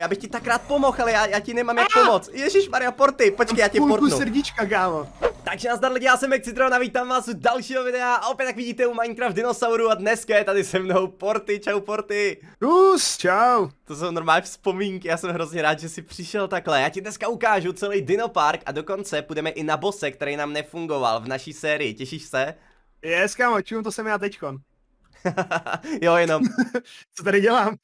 Já bych ti tak rád pomohl, ale já, já ti nemám jak ah! pomoct. Ježíš Maria, porty, počkej, já ti portnu. srdíčka, gámo. Takže nazdar lidi, já jsem Exitron a vítám vás u dalšího videa a opět jak vidíte u Minecraft dinosauru a dneska je tady se mnou Porty, čau Porty. Rus, čau. To jsou normální vzpomínky, já jsem hrozně rád, že jsi přišel takhle. Já ti dneska ukážu celý dinopark a dokonce půjdeme i na bose, který nám nefungoval v naší sérii. Těšíš se? Yes, kámo, čím to jsem já teďkon. jo, jenom. Co tady dělám?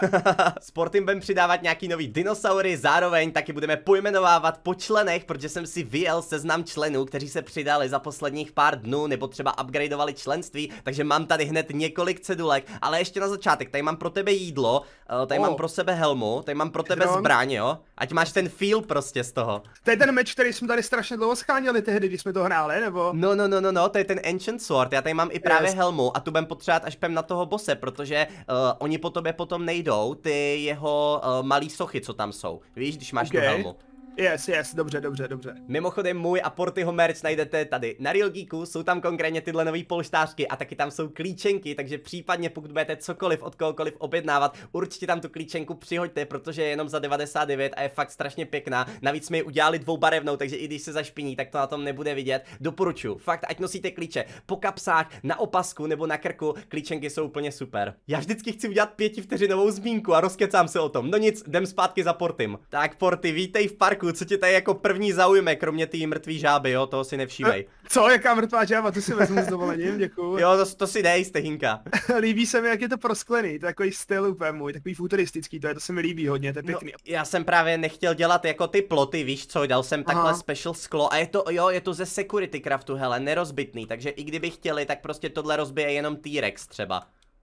Sportým budeme přidávat nějaký nový dinosaury, zároveň taky budeme pojmenovávat po členech, protože jsem si vyjel seznam členů, kteří se přidali za posledních pár dnů, nebo třeba upgradeovali členství, takže mám tady hned několik cedulek, ale ještě na začátek, tady mám pro tebe jídlo, eh, tady oh. mám pro sebe helmu, tady mám pro tebe zbraně, jo? Ať máš ten feel prostě z toho. To je ten meč, který jsme tady strašně dlouho scháněli tehdy, když jsme to hráli, nebo? No, no, no, no, no, to je ten Ancient Sword, já tady mám i právě yes. helmu a tu budem potřebovat až pem na toho bose, protože uh, oni po tobě potom nejdou, ty jeho uh, eh, malý sochy, co tam jsou. Víš, když máš okay. tu helmu. Yes, yes, dobře, dobře, dobře. Mimochodem můj a Portyho merch najdete tady na Real Geeku, jsou tam konkrétně tyhle nové polštářky a taky tam jsou klíčenky, takže případně pokud budete cokoliv od kohokoliv objednávat, určitě tam tu klíčenku přihoďte, protože je jenom za 99 a je fakt strašně pěkná. Navíc jsme ji udělali dvoubarevnou, takže i když se zašpiní, tak to na tom nebude vidět. Doporučuju, fakt, ať nosíte klíče po kapsách, na opasku nebo na krku, klíčenky jsou úplně super. Já vždycky chci udělat pětivteřinovou zmínku a rozkecám se o tom. No nic, jdem zpátky za Portym. Tak Porty, vítej v parku Marku, co ti tady jako první zaujme, kromě té mrtvý žáby, jo, toho si nevšímej. Eh, co, jaká mrtvá žába, to si vezmu s dovolením, děkuju. Jo, to, to si dej, stehinka. Líbí se mi, jak je to prosklený, to je takový styl úplně můj, takový futuristický, to je, to se mi líbí hodně, to je no, pěkný. No, já jsem právě nechtěl dělat jako ty ploty, víš co, dal jsem takhle Aha. special sklo a je to, jo, je to ze Security Craftu, hele, nerozbitný, takže i kdyby chtěli, tak prostě tohle rozbije jenom T-Rex třeba.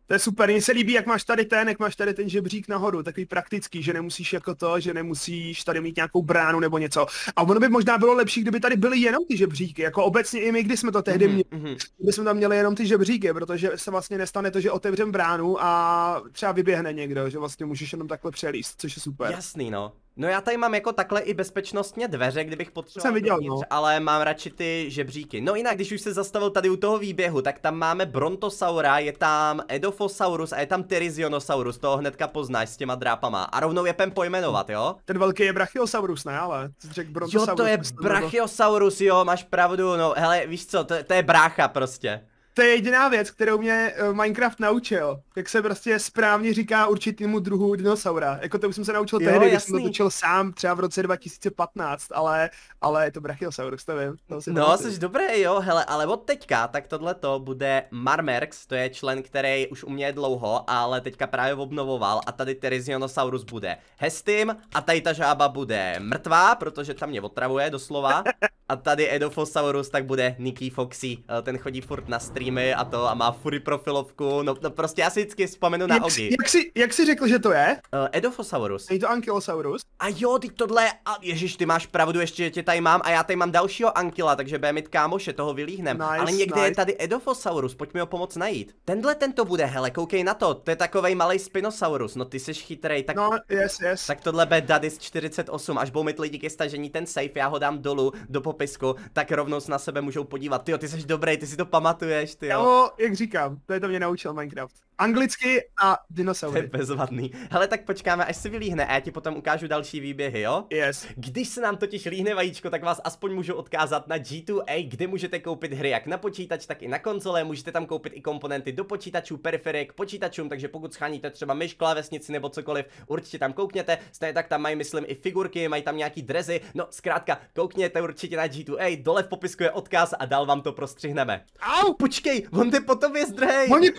To je super, mně se líbí, jak máš tady ten, jak máš tady ten žebřík nahoru, takový praktický, že nemusíš jako to, že nemusíš tady mít nějakou bránu nebo něco. A ono by možná bylo lepší, kdyby tady byly jenom ty žebříky, jako obecně i my, když jsme to tehdy mm-hmm. měli, mhm. kdyby jsme tam měli jenom ty žebříky, protože se vlastně nestane to, že otevřem bránu a třeba vyběhne někdo, že vlastně můžeš jenom takhle přelíst, což je super. Jasný, no. No já tady mám jako takhle i bezpečnostně dveře, kdybych potřeboval jsem viděl, dovnitř, no. ale mám radši ty žebříky. No jinak, když už se zastavil tady u toho výběhu, tak tam máme Brontosaura, je tam edofosaurus, a je tam Tyrizionosaurus, toho hnedka poznáš s těma drápama. A rovnou je pem pojmenovat, jo? Ten velký je Brachiosaurus, ne ale? Jsi řekl Brontosaurus. Jo, to je Brachiosaurus, jo, máš pravdu, no hele, víš co, to, to je brácha prostě to je jediná věc, kterou mě eh, Minecraft naučil. Jak se prostě správně říká určitýmu druhu dinosaura. Jako to už jsem se naučil jo, tehdy, jasný. když jsem to točil sám třeba v roce 2015, ale, ale je to Brachiosaurus, to vím. To no, jsi dobrý, jo, hele, ale od teďka, tak tohle to bude Marmerx, to je člen, který už u mě je dlouho, ale teďka právě obnovoval a tady Terizionosaurus bude Hestim a tady ta žába bude mrtvá, protože tam mě otravuje doslova. A tady edofosaurus tak bude Nicky Foxy, eh, ten chodí furt na stream streamy a to a má fury profilovku, no, no prostě já si vždycky vzpomenu na jak Ogi. Jsi, jak, jsi, jak jsi řekl, že to je? Uh, Edophosaurus. Je to Ankylosaurus? A jo, ty tohle a ježiš, ty máš pravdu, ještě tě tady mám a já tady mám dalšího Ankyla, takže bude mít kámoše, toho vylíhnem. Nice, Ale někde nice. je tady Edophosaurus, mi ho pomoct najít. Tenhle tento bude, hele, koukej na to, to je takovej malý Spinosaurus, no ty jsi chytrej, tak... No, yes, yes. Tak tohle bude Dadis 48, až budou mít lidi ke stažení ten safe, já ho dám dolů do popisku, tak rovnou se na sebe můžou podívat. Ty, jo, ty jsi dobrý, ty si to pamatuješ než ty. Jo. jak říkám, to je to mě naučil Minecraft. Anglicky a dinosaury. To je bezvadný. Hele, tak počkáme, až se vylíhne a já ti potom ukážu další výběhy, jo? Yes. Když se nám totiž líhne vajíčko, tak vás aspoň můžu odkázat na G2A, kde můžete koupit hry jak na počítač, tak i na konzole. Můžete tam koupit i komponenty do počítačů, periferie k počítačům, takže pokud scháníte třeba myš, klávesnici nebo cokoliv, určitě tam koukněte. Stejně tak tam mají, myslím, i figurky, mají tam nějaký drezy. No, zkrátka, koukněte určitě na G2A, dole v popisku je odkaz a dál vám to prostřihneme. Au! Počkej, on ty po tobě zdrhej! Oni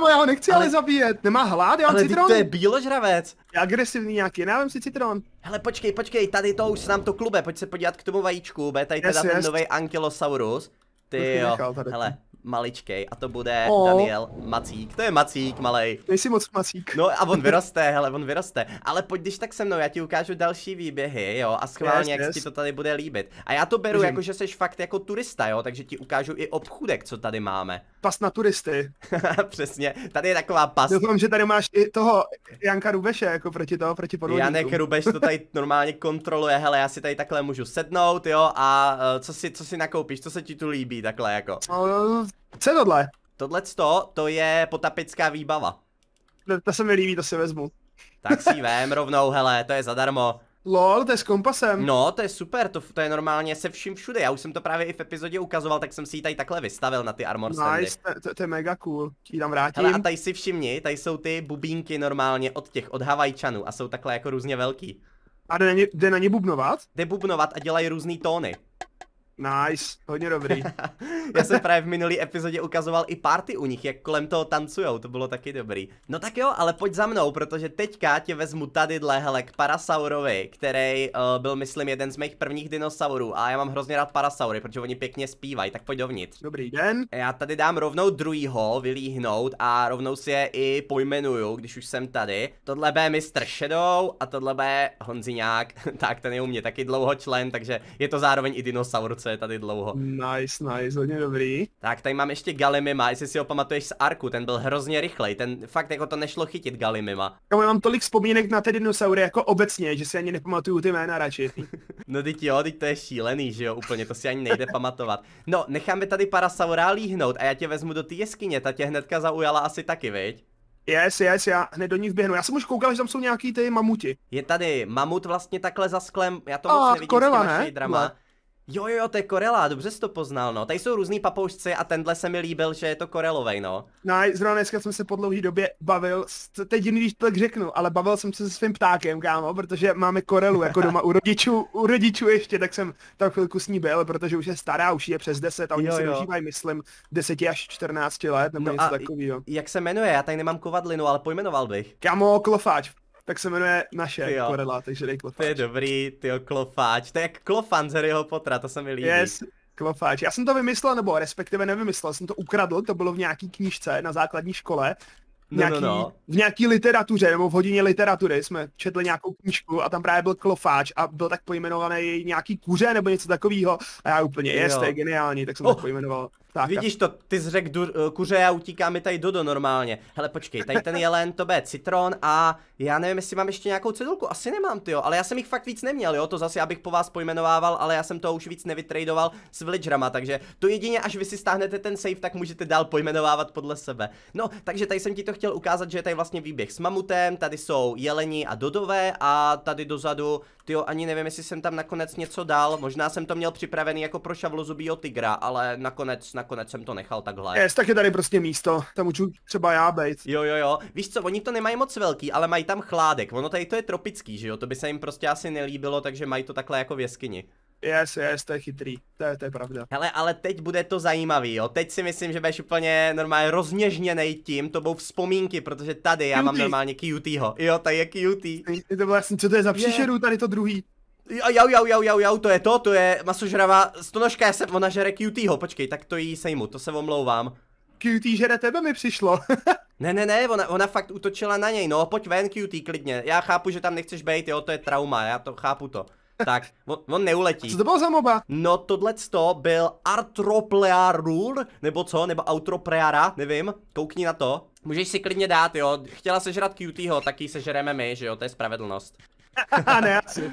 kámo, já ho nechci ale, ale zabíjet. Nemá hlad, já ale citron. to je bíložravec. Je agresivní nějaký, já si citron. Hele, počkej, počkej, tady to už nám to klube, pojď se podívat k tomu vajíčku, bude tady yes, teda yes. ten nový Ankylosaurus. Ty jo, hele, maličkej a to bude oh. Daniel Macík. To je Macík, malej. Nejsi moc Macík. No a on vyroste, hele, on vyroste. Ale pojď když tak se mnou, já ti ukážu další výběhy, jo, a schválně, yes, jak yes. ti to tady bude líbit. A já to beru Můžem. jako, že jsi fakt jako turista, jo, takže ti ukážu i obchůdek, co tady máme. Pas na turisty. Přesně, tady je taková pas. Doufám, že tady máš i toho Janka Rubeše, jako proti toho, proti podvodníku. Janek Rubeš to tady normálně kontroluje, hele, já si tady takhle můžu sednout, jo, a eh, co si, co si nakoupíš, co se ti tu líbí, takhle jako. No, no, no co je tohle? Tohle to to je potapická výbava. To, to se mi líbí, to si vezmu. Tak si vem rovnou, hele, to je zadarmo. Lol, to je s kompasem. No, to je super, to, to je normálně se vším všude. Já už jsem to právě i v epizodě ukazoval, tak jsem si ji tady takhle vystavil na ty armor standy. Nice, to, to, to je mega cool, ti tam vrátím. Hele, a tady si všimni, tady jsou ty bubínky normálně od těch, od Havajčanů a jsou takhle jako různě velký. A jde na ně, jde na ně bubnovat? Jde bubnovat a dělají různé tóny. Nice, hodně dobrý. Já jsem právě v minulý epizodě ukazoval i party u nich, jak kolem toho tancujou, to bylo taky dobrý. No tak jo, ale pojď za mnou, protože teďka tě vezmu dle, hele, k Parasaurovi, který uh, byl, myslím, jeden z mých prvních dinosaurů a já mám hrozně rád Parasaury, protože oni pěkně zpívají, tak pojď dovnitř. Dobrý den. Já tady dám rovnou druhýho vylíhnout a rovnou si je i pojmenuju, když už jsem tady. Tohle bude Mr. Shadow a tohle bude Honziňák, tak ten je u mě taky dlouho člen, takže je to zároveň i dinosaurce je tady dlouho. Nice, nice, hodně dobrý. Tak tady mám ještě Galimima, jestli si ho pamatuješ z Arku, ten byl hrozně rychlej, ten fakt jako to nešlo chytit Galimima. Já mám tolik vzpomínek na ty dinosaury jako obecně, že si ani nepamatuju ty jména radši. no teď jo, teď to je šílený, že jo, úplně, to si ani nejde pamatovat. No, necháme tady Parasaurá líhnout a já tě vezmu do té jeskyně, ta tě hnedka zaujala asi taky, viď? Yes, yes, já hned do ní vběhnu. Já jsem už koukal, že tam jsou nějaký ty mamuti. Je tady mamut vlastně takhle za sklem, já to a, moc nevidím korela, s ne? drama. Ne. Jo, jo, to je Korela, dobře jsi to poznal, no. Tady jsou různý papoušci a tenhle se mi líbil, že je to Korelovej, no. No zrovna dneska jsem se po dlouhý době bavil, teď jiný když to tak řeknu, ale bavil jsem se se svým ptákem, kámo, protože máme Korelu jako doma u rodičů, u rodičů ještě, tak jsem tam chvilku s ní byl, protože už je stará, už je přes 10 a oni jo, se dožívají, myslím, 10 až 14 let nebo no něco takového. jak se jmenuje? Já tady nemám kovadlinu, ale pojmenoval bych. Kámo, klofáč, tak se jmenuje naše tyjo. korela, takže dej klofáč. To je dobrý, ty klofáč. To je jak klofan z jeho potra, to se mi líbí. Yes, klofáč. Já jsem to vymyslel, nebo respektive nevymyslel, jsem to ukradl, to bylo v nějaký knížce na základní škole. V nějaký, no, no, no. v nějaký literatuře, nebo v hodině literatury jsme četli nějakou knížku a tam právě byl klofáč a byl tak pojmenovaný nějaký kuře nebo něco takového a já úplně, jest, to je geniální, tak jsem oh. to pojmenoval. Tak. Vidíš to, ty jsi řekl eh, kuře a utíká mi tady Dodo normálně. Hele počkej, tady ten jelen, to bude citron a já nevím, jestli mám ještě nějakou cedulku, asi nemám ty jo, ale já jsem jich fakt víc neměl jo, to zase já bych po vás pojmenovával, ale já jsem to už víc nevytradoval s villagerama, takže to jedině až vy si stáhnete ten save, tak můžete dál pojmenovávat podle sebe. No, takže tady jsem ti to chtěl ukázat, že je tady vlastně výběh s mamutem, tady jsou jeleni a dodové a tady dozadu, ty jo, ani nevím, jestli jsem tam nakonec něco dal, možná jsem to měl připravený jako pro šavlozubího tygra, ale nakonec nakonec jsem to nechal takhle. Jest, tak je tady prostě místo, tam můžu třeba já být. Jo, jo, jo. Víš co, oni to nemají moc velký, ale mají tam chládek. Ono tady to je tropický, že jo? To by se jim prostě asi nelíbilo, takže mají to takhle jako v jeskyni. Yes, yes, to je chytrý, to je, to je pravda. Hele, ale teď bude to zajímavý, jo. Teď si myslím, že budeš úplně normálně rozněžněnej tím, to budou vzpomínky, protože tady cutie. já mám normálně cutieho. Jo, tady je cutie. Je to vlastně, co to je za příšeru, yeah. tady to druhý. Jau, jau, jau, jau, jau, to je to, to je masožravá stonožka, já se, ona žere cutieho, počkej, tak to jí sejmu, to se omlouvám. Cutie žere tebe mi přišlo. ne, ne, ne, ona, ona fakt utočila na něj, no, pojď ven cutie, klidně, já chápu, že tam nechceš být, jo, to je trauma, já to chápu to. Tak, on, on neuletí. A co to bylo za moba? No tohle to byl Artroplearur, nebo co, nebo Autropleára, nevím, koukni na to. Můžeš si klidně dát, jo, chtěla sežrat cutieho, tak ji sežereme my, že jo, to je spravedlnost. ne, asi.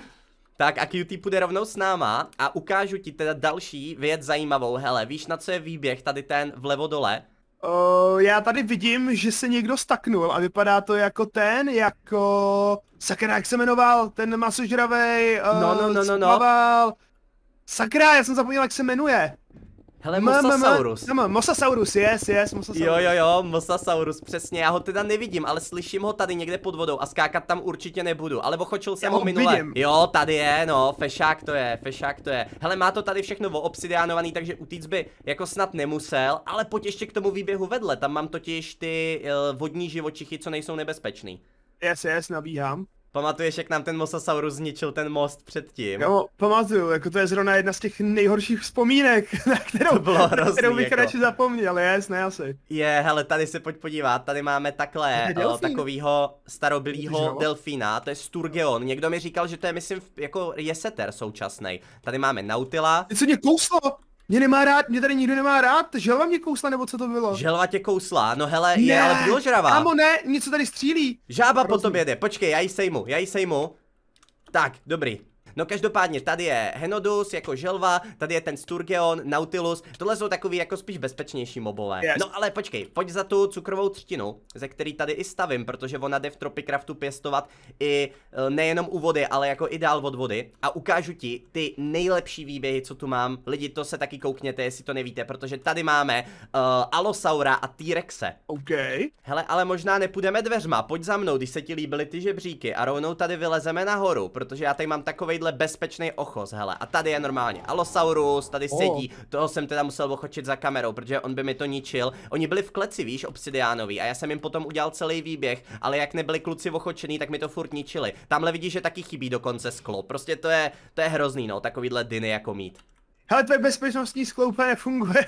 Tak a QT půjde rovnou s náma a ukážu ti teda další věc zajímavou. Hele, víš na co je výběh tady ten vlevo dole? Uh, já tady vidím, že se někdo staknul a vypadá to jako ten, jako... Sakra, jak se jmenoval? Ten masožravej, uh, no, no, no, no, no. Sakra, já jsem zapomněl, jak se jmenuje. Hele, Mosasaurus. Mosasaurus, yes, yes, Mosasaurus. Jo, jo, jo, Mosasaurus, přesně, já ho teda nevidím, ale slyším ho tady někde pod vodou a skákat tam určitě nebudu, ale ochočil jsem ho, ho minule. Vidím. Jo, tady je, no, fešák to je, fešák to je. Hele, má to tady všechno obsidiánovaný, takže utíc by jako snad nemusel, ale pojď ještě k tomu výběhu vedle, tam mám totiž ty uh, vodní živočichy, co nejsou nebezpečný. Yes, yes, nabíhám. Pamatuješ, jak nám ten mosasaurus zničil ten most předtím? No, pamatuju, jako to je zrovna jedna z těch nejhorších vzpomínek, na kterou, to bylo hrozný, na kterou bych jako. radši zapomněl, ale yes, ne asi. Je, hele, tady se pojď podívat, tady máme takhle eh, o, takovýho starobilýho delfína, to je Sturgeon. Někdo mi říkal, že to je, myslím, jako jeseter současný. Tady máme Nautila. Něco mě kouslo! Mě nemá rád, mě tady nikdo nemá rád, želva mě kousla, nebo co to bylo? Želva tě kousla, no hele, ne, je ale žravá. Kámo, ne, něco tady střílí. Žába Prosím. po tobě jde, počkej, já ji sejmu, já ji sejmu. Tak, dobrý. No každopádně tady je Henodus jako želva, tady je ten Sturgeon, Nautilus, tohle jsou takový jako spíš bezpečnější mobové. Yes. No ale počkej, pojď za tu cukrovou třtinu, ze který tady i stavím, protože ona jde v Tropicraftu pěstovat i e, nejenom u vody, ale jako i dál od vody a ukážu ti ty nejlepší výběhy, co tu mám. Lidi, to se taky koukněte, jestli to nevíte, protože tady máme uh, e, Alosaura a T-Rexe. OK. Hele, ale možná nepůjdeme dveřma, pojď za mnou, když se ti líbily ty žebříky a rovnou tady vylezeme nahoru, protože já tady mám takovejhle tenhle bezpečný ochoz, hele. A tady je normálně Alosaurus, tady oh. sedí, toho jsem teda musel ochočit za kamerou, protože on by mi to ničil. Oni byli v kleci, víš, obsidiánoví a já jsem jim potom udělal celý výběh, ale jak nebyli kluci ochočený, tak mi to furt ničili. Tamhle vidíš, že taky chybí dokonce sklo. Prostě to je, to je hrozný, no, takovýhle dyny jako mít. Hele, tvoje bezpečnostní sklo úplně nefunguje.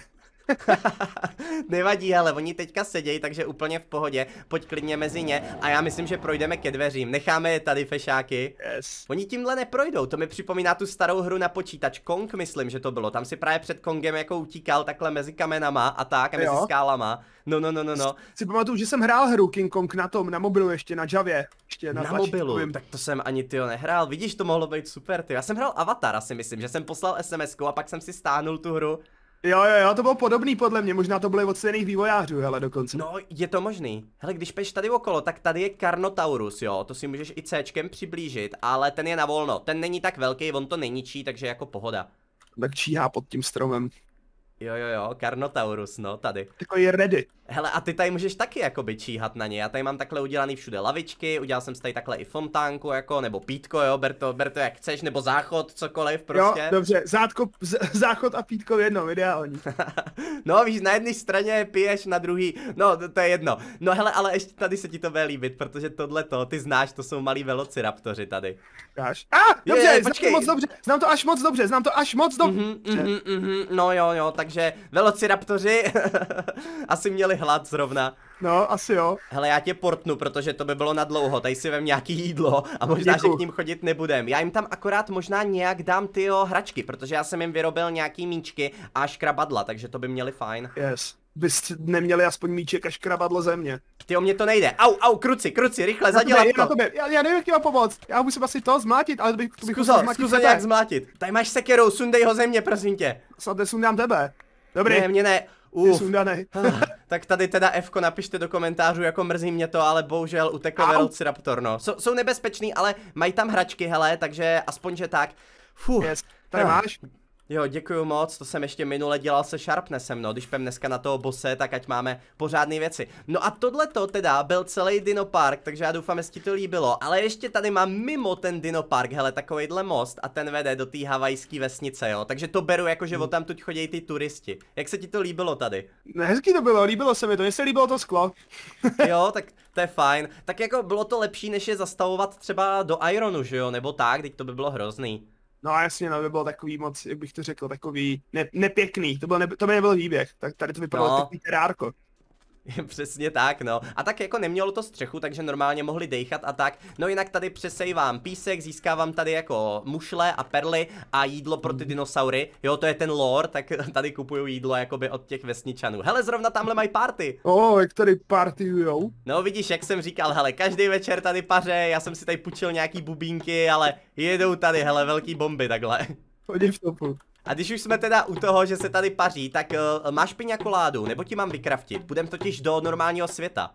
Nevadí, ale oni teďka sedějí, takže úplně v pohodě. Pojď klidně mezi ně a já myslím, že projdeme ke dveřím. Necháme je tady, fešáky. Yes. Oni tímhle neprojdou, to mi připomíná tu starou hru na počítač. Kong, myslím, že to bylo. Tam si právě před Kongem jako utíkal takhle mezi kamenama a tak, a mezi jo. skálama. No, no, no, no, no. Si pamatuju, že jsem hrál hru King Kong na tom, na mobilu ještě, na Javě. Ještě na, na mobilu, vím. tak to jsem ani ty nehrál. Vidíš, to mohlo být super, ty. Já jsem hrál Avatar, asi myslím, že jsem poslal SMS a pak jsem si stáhnul tu hru. Jo, jo, jo, to bylo podobný podle mě, možná to byly od stejných vývojářů, hele, dokonce. No, je to možný. Hele, když peš tady okolo, tak tady je Carnotaurus, jo, to si můžeš i C přiblížit, ale ten je na volno, ten není tak velký, on to neníčí, takže jako pohoda. Tak číhá pod tím stromem. Jo, jo, jo, Carnotaurus, no, tady. Takový ready. Hele, a ty tady můžeš taky jako číhat na ně. Já tady mám takhle udělaný všude lavičky, udělal jsem si tady takhle i fontánku, jako, nebo pítko, jo, ber to, ber to jak chceš, nebo záchod, cokoliv prostě. Jo, dobře, Zátko, záchod a pítko v jednom, ideální. no, víš, na jedné straně piješ, na druhý, no, to, to, je jedno. No hele, ale ještě tady se ti to bude líbit, protože tohle to, ty znáš, to jsou malí velociraptoři tady. Znáš? A, ah, dobře, je, je, počkej. znám to moc dobře, znám to až moc dobře, znám to až moc dobře. Mm-hmm, mm-hmm, mm-hmm, no jo, jo, takže velociraptoři asi měli hlad zrovna. No, asi jo. Hele, já tě portnu, protože to by bylo na dlouho. Tady si vem nějaký jídlo a možná, Děkuju. že k ním chodit nebudem. Já jim tam akorát možná nějak dám ty hračky, protože já jsem jim vyrobil nějaký míčky a škrabadla, takže to by měli fajn. Yes. Byste neměli aspoň míček a škrabadlo mě. Ty o mě to nejde. Au, au, kruci, kruci, rychle, zadělat to. Na tobě. Já, já nevím, jak ti mám pomoct. Já musím asi to zmátit, ale to bych, to bych zkusil zmátit. zkusil nějak zmátit. Tady máš sekeru, sundej ho mě, prosím tě. Snad nesundám tebe. Dobrý. Ne, mě ne. Uf. Sundanej. Ah tak tady teda F napište do komentářů, jako mrzí mě to, ale bohužel utekl Velociraptor, no. Jsou, jsou nebezpečný, ale mají tam hračky, hele, takže aspoň, že tak. Fuh. Yes. Tady ah. máš? Jo, děkuji moc, to jsem ještě minule dělal se Sharpnessem, no, když pem dneska na toho bose, tak ať máme pořádné věci. No a tohle to teda byl celý Dino Park, takže já doufám, jestli to líbilo, ale ještě tady mám mimo ten Dino Park, hele, takovejhle most a ten vede do té havajské vesnice, jo, takže to beru jako, že hmm. tam tuď chodí ty turisti. Jak se ti to líbilo tady? Ne, hezký to bylo, líbilo se mi to, mně se líbilo to sklo. jo, tak to je fajn. Tak jako bylo to lepší, než je zastavovat třeba do Ironu, že jo, nebo tak, teď to by bylo hrozný. No a jasně, no, by bylo takový moc, jak bych to řekl, takový ne, nepěkný, to, bylo, ne, to by nebyl výběh, tak tady to vypadalo no. takový terárko. Přesně tak, no. A tak jako nemělo to střechu, takže normálně mohli dejchat a tak. No jinak tady přesejvám písek, získávám tady jako mušle a perly a jídlo pro ty mhm. dinosaury. Jo, to je ten lore, tak tady kupuju jídlo jakoby od těch vesničanů. Hele, zrovna tamhle mají party. O, oh, jak tady jo. No vidíš, jak jsem říkal, hele, každý večer tady paře, já jsem si tady pučil nějaký bubínky, ale jedou tady, hele, velký bomby takhle. Hodně v topu. A když už jsme teda u toho, že se tady paří, tak uh, máš piňakoládu, nebo ti mám vykraftit? Půjdem totiž do normálního světa.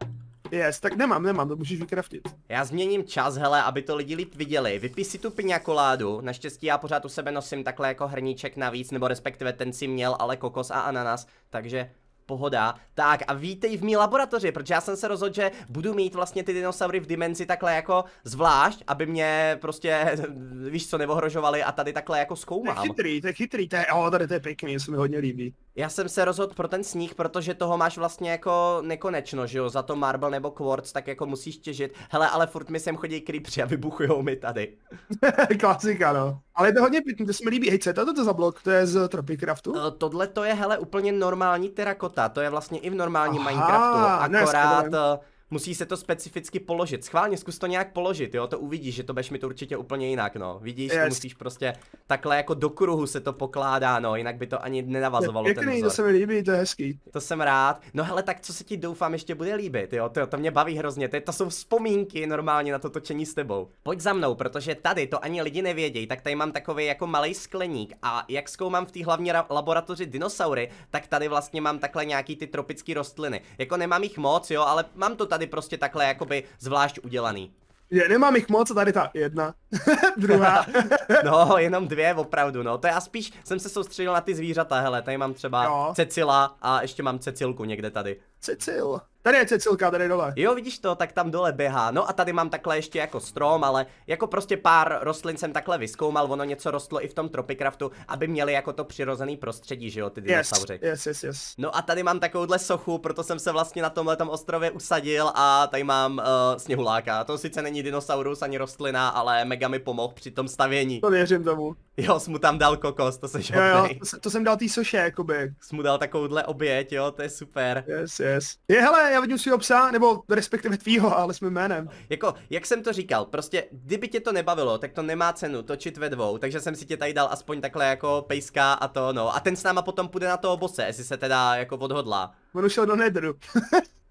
Yes, tak nemám, nemám, to můžeš vykraftit. Já změním čas, hele, aby to lidi líp viděli. Vypij si tu piňakoládu, naštěstí já pořád u sebe nosím takhle jako hrníček navíc, nebo respektive ten si měl, ale kokos a ananas, takže Pohoda. Tak a vítej v mý laboratoři, protože já jsem se rozhodl, že budu mít vlastně ty dinosaury v dimenzi takhle jako zvlášť, aby mě prostě, víš co, neohrožovali a tady takhle jako zkoumám. To je chytrý, to je chytrý, to je, oh, tady to je pěkný, se mi hodně líbí. Já jsem se rozhodl pro ten sníh, protože toho máš vlastně jako nekonečno, že jo, za to marble nebo quartz, tak jako musíš těžit. Hele, ale furt mi sem chodí creepři a vybuchujou mi tady. Klasika, no. Ale je to hodně pěkný, to se mi líbí. Hej, co je to za blok? To je z Tropicraftu? Uh, eh, tohle to je, hele, úplně normální terakota, to je vlastně i v normální Aha, Minecraftu, akorát... Ne, musí se to specificky položit. Schválně zkus to nějak položit, jo, to uvidíš, že to budeš mi to určitě úplně jinak, no. Vidíš, yes. to musíš prostě takhle jako do kruhu se to pokládá, no, jinak by to ani nenavazovalo Pěkný, ten vzor. to se mi líbí, to je hezký. To jsem rád. No hele, tak co se ti doufám ještě bude líbit, jo, to, to mě baví hrozně, to, to jsou vzpomínky normálně na to točení s tebou. Pojď za mnou, protože tady to ani lidi nevědějí, tak tady mám takový jako malý skleník a jak zkoumám v té hlavní laboratoři dinosaury, tak tady vlastně mám takhle nějaký ty tropické rostliny. Jako nemám jich moc, jo, ale mám to tady tady prostě takhle jakoby zvlášť udělaný. Je, nemám jich moc, tady ta jedna, druhá. no, jenom dvě opravdu, no. To já spíš jsem se soustředil na ty zvířata, hele, tady mám třeba jo. Cecila a ještě mám Cecilku někde tady. Cecil. Tady je cecilka, tady dole. Jo, vidíš to, tak tam dole běhá. No a tady mám takhle ještě jako strom, ale jako prostě pár rostlin jsem takhle vyskoumal, ono něco rostlo i v tom Tropicraftu, aby měli jako to přirozený prostředí, že jo, ty Yes, Yes, yes, yes. No a tady mám takovouhle sochu, proto jsem se vlastně na tomhle ostrově usadil a tady mám uh, sněhuláka. To sice není dinosaurus ani rostlina, ale mega mi pomohl při tom stavění. To věřím tomu. Jo, jsi mu tam dal kokos, to se jo, jo, to, to, jsem dal tý soše, jakoby. Jsi mu dal takovouhle oběť, jo, to je super. Yes, yes. Je, hele, já vidím svýho psa, nebo respektive tvýho, ale jsme jménem. Jako, jak jsem to říkal, prostě, kdyby tě to nebavilo, tak to nemá cenu točit ve dvou, takže jsem si tě tady dal aspoň takhle jako pejska a to, no. A ten s náma potom půjde na toho bose, jestli se teda jako odhodlá. On ušel do nedru.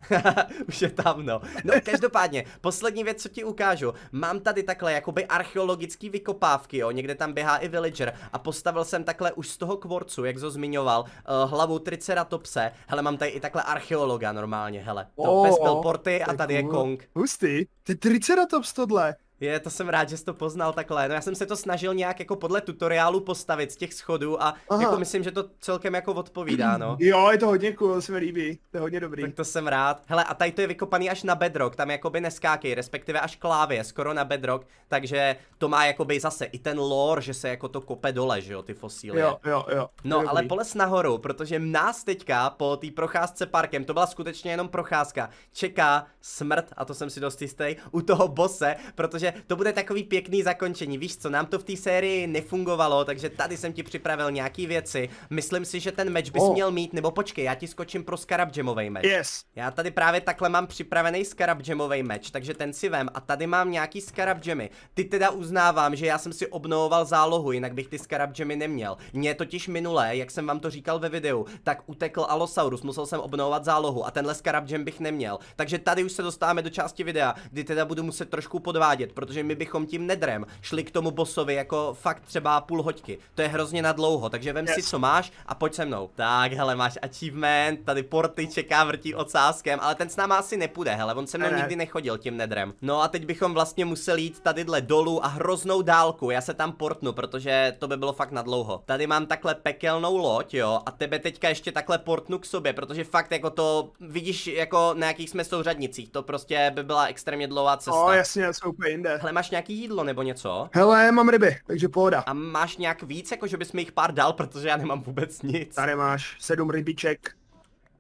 Už je tam, no. No, každopádně, poslední věc, co ti ukážu. Mám tady takhle jakoby archeologický vykopávky, jo, někde tam běhá i villager a postavil jsem takhle už z toho kvorcu, jak jsi zmiňoval, uh, hlavu triceratopse. Hele, mám tady i takhle archeologa normálně, hele. To oh, Pespel Porty a tady je Kong. Hustý, ty triceratops tohle. Je, to jsem rád, že jsi to poznal takhle. No já jsem se to snažil nějak jako podle tutoriálu postavit z těch schodů a Aha. jako myslím, že to celkem jako odpovídá, no. Jo, je to hodně cool, se mi líbí, to je hodně dobrý. Tak to jsem rád. Hele, a tady to je vykopaný až na bedrock, tam jakoby neskákej, respektive až klávě, skoro na bedrock, takže to má jakoby zase i ten lore, že se jako to kope dole, že jo, ty fosílie. Jo, jo, jo. No, ale poles nahoru, protože nás teďka po té procházce parkem, to byla skutečně jenom procházka, čeká smrt, a to jsem si dost jistý, u toho bose, protože to bude takový pěkný zakončení. Víš co, nám to v té sérii nefungovalo, takže tady jsem ti připravil nějaký věci. Myslím si, že ten meč bys oh. měl mít, nebo počkej, já ti skočím pro Jamovej meč. Yes. Já tady právě takhle mám připravený Jamovej meč, takže ten si vem a tady mám nějaký Jamy. Ty teda uznávám, že já jsem si obnovoval zálohu, jinak bych ty Jamy neměl. Mně totiž minulé, jak jsem vám to říkal ve videu, tak utekl Alosaurus, musel jsem obnovovat zálohu a tenhle Jam bych neměl. Takže tady už se dostáváme do části videa, kdy teda budu muset trošku podvádět protože my bychom tím nedrem šli k tomu bosovi jako fakt třeba půl hoďky. To je hrozně na dlouho, takže vem yes. si, co máš a pojď se mnou. Tak, hele, máš achievement, tady porty čeká, vrtí ocáskem, ale ten s náma asi nepůjde, hele, on se mnou ne. nikdy nechodil tím nedrem. No a teď bychom vlastně museli jít tadyhle dolů a hroznou dálku, já se tam portnu, protože to by bylo fakt na dlouho. Tady mám takhle pekelnou loď, jo, a tebe teďka ještě takhle portnu k sobě, protože fakt jako to vidíš jako na jakých jsme souřadnicích, to prostě by byla extrémně dlouhá cesta. Oh, jasně, já úplně jinde. Hele, máš nějaký jídlo nebo něco? Hele, mám ryby, takže pohoda. A máš nějak víc, jako že bys mi jich pár dal, protože já nemám vůbec nic. Tady máš sedm rybiček.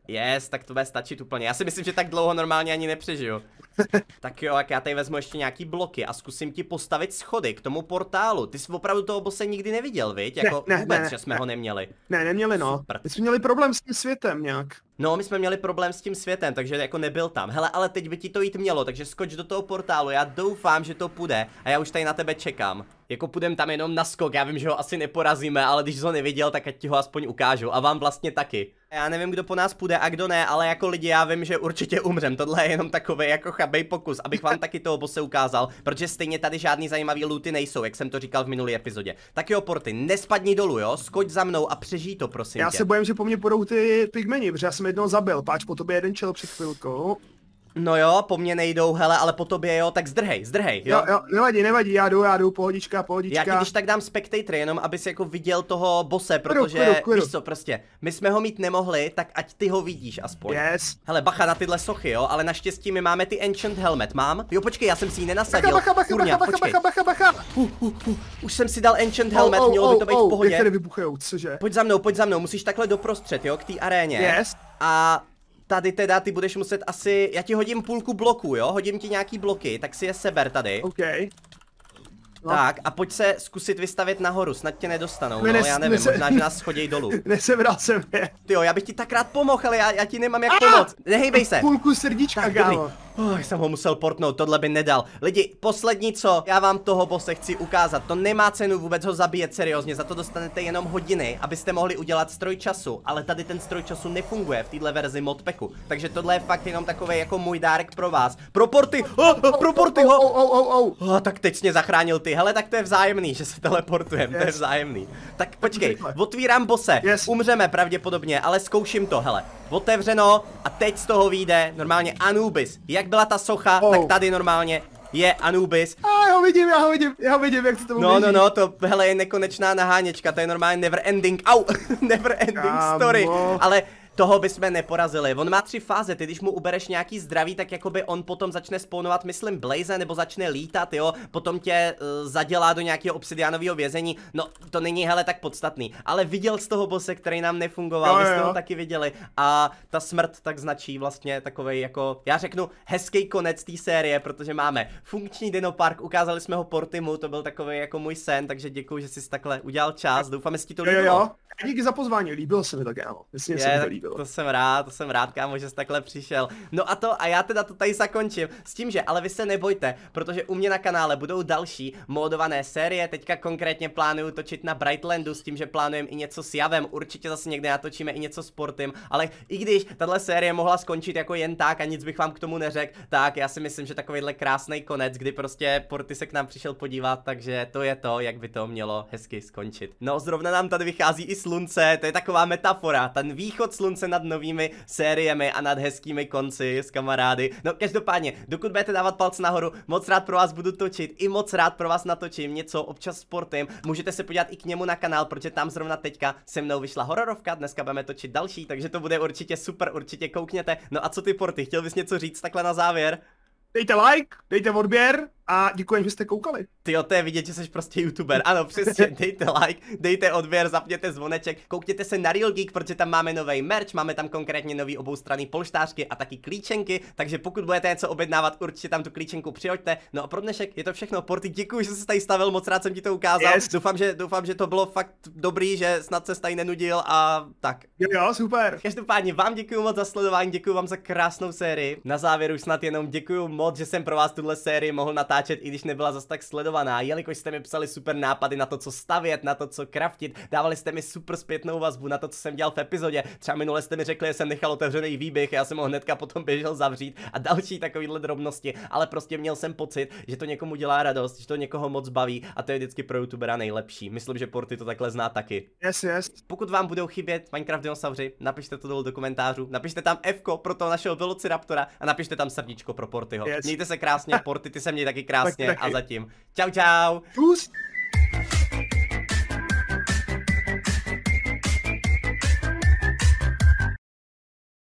Yes, tak to bude stačit úplně. Já si myslím, že tak dlouho normálně ani nepřežiju. tak jo, tak já tady vezmu ještě nějaký bloky a zkusím ti postavit schody k tomu portálu. Ty jsi opravdu toho bose nikdy neviděl, viď? Jako ne, ne, vůbec, ne, že jsme ne, ho neměli. Ne, neměli no. Super. My jsme měli problém s tím světem nějak. No, my jsme měli problém s tím světem, takže jako nebyl tam. Hele, ale teď by ti to jít mělo, takže skoč do toho portálu, já doufám, že to půjde a já už tady na tebe čekám. Jako půjdem tam jenom na skok, já vím, že ho asi neporazíme, ale když ho neviděl, tak ať ti ho aspoň ukážu a vám vlastně taky. Já nevím, kdo po nás půjde a kdo ne, ale jako lidi já vím, že určitě umřem, tohle je jenom takové jako bej pokus, abych vám taky toho bose ukázal, protože stejně tady žádný zajímavý looty nejsou, jak jsem to říkal v minulý epizodě. Tak jo, porty, nespadni dolů, jo, skoč za mnou a přežij to, prosím. Já tě. se bojím, že po mně budou ty pigmeni, protože já jsem jednou zabil, páč po tobě jeden čel před chvilkou. No jo, po mně nejdou, hele, ale po tobě jo, tak zdrhej, zdrhej, jo? Jo, jo, nevadí, nevadí, já jdu, já jdu, pohodička, pohodička. Já ti když tak dám spectator, jenom abys jako viděl toho bose, protože, kudu, kudu, kudu. víš co, prostě, my jsme ho mít nemohli, tak ať ty ho vidíš aspoň. Yes. Hele, bacha na tyhle sochy, jo, ale naštěstí my máme ty Ancient Helmet, mám? Jo, počkej, já jsem si ji nenasadil. Bacha, bacha, Kurňa, bacha, bacha, bacha, bacha, bacha. Uh, uh, uh, už jsem si dal Ancient Helmet, oh, oh, mělo by to být oh, v pohodě. vybuchujou, cože? Pojď za mnou, pojď za mnou, musíš takhle doprostřed, jo, k té aréně. Yes. A tady teda ty budeš muset asi, já ti hodím půlku bloku, jo? Hodím ti nějaký bloky, tak si je seber tady. OK. No. Tak a pojď se zkusit vystavit nahoru, snad tě nedostanou, ne, no, nes, já nevím, nese, možná, že nás chodí dolů. Nesebral jsem je. Ty jo, já bych ti tak rád pomohl, ale já, já ti nemám jak a! Ah! pomoct. Nehejbej se. Půlku srdíčka, tak, Oh, jsem ho musel portnout, tohle by nedal. Lidi, poslední co, já vám toho bose chci ukázat. To nemá cenu vůbec ho zabíjet seriózně, za to dostanete jenom hodiny, abyste mohli udělat stroj času, ale tady ten stroj času nefunguje v této verzi modpeku. Takže tohle je fakt jenom takový jako můj dárek pro vás. Pro porty, oh, oh, pro porty, ho, oh, oh, oh, oh. Oh, tak teď mě zachránil ty, hele, tak to je vzájemný, že se teleportujem, yes. to je vzájemný. Tak počkej, otvírám bose, yes. umřeme pravděpodobně, ale zkouším to, hele otevřeno a teď z toho vyjde normálně Anubis. Jak byla ta socha, oh. tak tady normálně je Anubis. A já ho vidím, já ho vidím, já ho vidím, jak se to No, běží. no, no, to hele, je nekonečná naháněčka, to je normálně never ending, au, never ending story, ale toho bychom neporazili. On má tři fáze, ty když mu ubereš nějaký zdraví, tak jakoby on potom začne spawnovat, myslím, Blaze, nebo začne lítat, jo, potom tě uh, zadělá do nějakého obsidianového vězení, no to není hele tak podstatný, ale viděl z toho bose, který nám nefungoval, jo, jo. vy ho taky viděli a ta smrt tak značí vlastně takovej jako, já řeknu, hezký konec té série, protože máme funkční dinopark, ukázali jsme ho Portimu, to byl takový jako můj sen, takže děkuji, že jsi takhle udělal čas, doufám, jestli ti to líbilo. Jo, jo, jo. Díky za pozvání, líbilo se mi tak, ano. Myslím, že se mi to líbilo líbilo. To jsem rád, to jsem rád, kámo, že jsi takhle přišel. No a to, a já teda to tady zakončím s tím, že ale vy se nebojte, protože u mě na kanále budou další modované série, teďka konkrétně plánuju točit na Brightlandu s tím, že plánujem i něco s Javem, určitě zase někde natočíme i něco s Portym, ale i když tahle série mohla skončit jako jen tak a nic bych vám k tomu neřekl, tak já si myslím, že takovýhle krásný konec, kdy prostě Porty se k nám přišel podívat, takže to je to, jak by to mělo hezky skončit. No zrovna nám tady vychází i slunce, to je taková metafora, ten východ slunce slunce nad novými sériemi a nad hezkými konci s kamarády. No každopádně, dokud budete dávat palce nahoru, moc rád pro vás budu točit, i moc rád pro vás natočím něco občas sportem. Můžete se podívat i k němu na kanál, protože tam zrovna teďka se mnou vyšla hororovka, dneska budeme točit další, takže to bude určitě super, určitě koukněte. No a co ty porty, chtěl bys něco říct takhle na závěr? Dejte like, dejte odběr, a děkuji, že jste koukali. Ty to je vidět, že jsi prostě youtuber. Ano, přesně, dejte like, dejte odběr, zapněte zvoneček, koukněte se na Real Geek, protože tam máme nový merch, máme tam konkrétně nový oboustranný polštářky a taky klíčenky, takže pokud budete něco objednávat, určitě tam tu klíčenku přihoďte. No a pro dnešek je to všechno. Porty, děkuji, že jsi tady stavil, moc rád jsem ti to ukázal. Yes. Doufám, že, doufám, že to bylo fakt dobrý, že snad se tady nenudil a tak. Jo, jo, super. Každopádně vám děkuji moc za sledování, děkuji vám za krásnou sérii. Na závěru snad jenom děkuji moc, že jsem pro vás tuhle sérii mohl natáčet natáčet, i když nebyla zas tak sledovaná, jelikož jste mi psali super nápady na to, co stavět, na to, co kraftit, dávali jste mi super zpětnou vazbu na to, co jsem dělal v epizodě. Třeba minule jste mi řekli, že jsem nechal otevřený výběh, já jsem ho hnedka potom běžel zavřít a další takovýhle drobnosti, ale prostě měl jsem pocit, že to někomu dělá radost, že to někoho moc baví a to je vždycky pro youtubera nejlepší. Myslím, že Porty to takhle zná taky. Yes, yes. Pokud vám budou chybět Minecraft dinosauři, napište to dolů do komentářů, napište tam F pro toho našeho Velociraptora a napište tam srdíčko pro Portyho. Yes. Mějte se krásně, Porty, ty se měj taky krásně tak, tak. a zatím. Čau, čau. Čus.